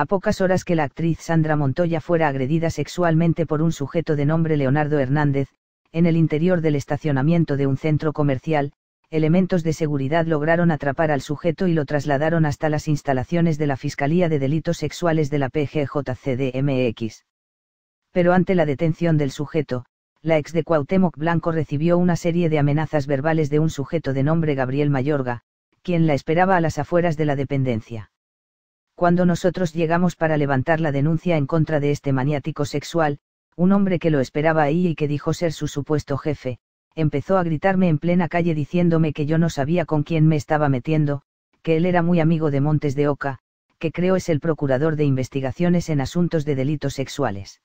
a pocas horas que la actriz Sandra Montoya fuera agredida sexualmente por un sujeto de nombre Leonardo Hernández, en el interior del estacionamiento de un centro comercial, elementos de seguridad lograron atrapar al sujeto y lo trasladaron hasta las instalaciones de la Fiscalía de Delitos Sexuales de la PGJCDMX. Pero ante la detención del sujeto, la ex de Cuauhtémoc Blanco recibió una serie de amenazas verbales de un sujeto de nombre Gabriel Mayorga, quien la esperaba a las afueras de la dependencia cuando nosotros llegamos para levantar la denuncia en contra de este maniático sexual, un hombre que lo esperaba ahí y que dijo ser su supuesto jefe, empezó a gritarme en plena calle diciéndome que yo no sabía con quién me estaba metiendo, que él era muy amigo de Montes de Oca, que creo es el procurador de investigaciones en asuntos de delitos sexuales.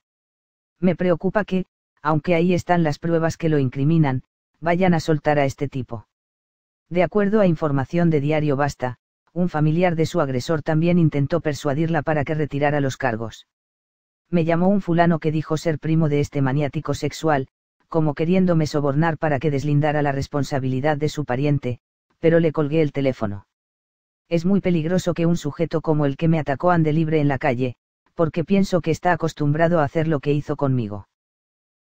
Me preocupa que, aunque ahí están las pruebas que lo incriminan, vayan a soltar a este tipo. De acuerdo a información de Diario Basta, un familiar de su agresor también intentó persuadirla para que retirara los cargos. Me llamó un fulano que dijo ser primo de este maniático sexual, como queriéndome sobornar para que deslindara la responsabilidad de su pariente, pero le colgué el teléfono. Es muy peligroso que un sujeto como el que me atacó ande libre en la calle, porque pienso que está acostumbrado a hacer lo que hizo conmigo.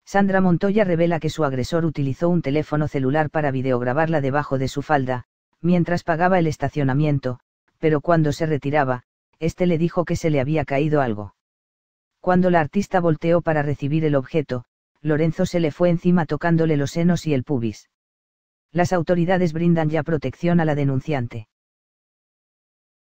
Sandra Montoya revela que su agresor utilizó un teléfono celular para videograbarla debajo de su falda, mientras pagaba el estacionamiento, pero cuando se retiraba, éste le dijo que se le había caído algo. Cuando la artista volteó para recibir el objeto, Lorenzo se le fue encima tocándole los senos y el pubis. Las autoridades brindan ya protección a la denunciante.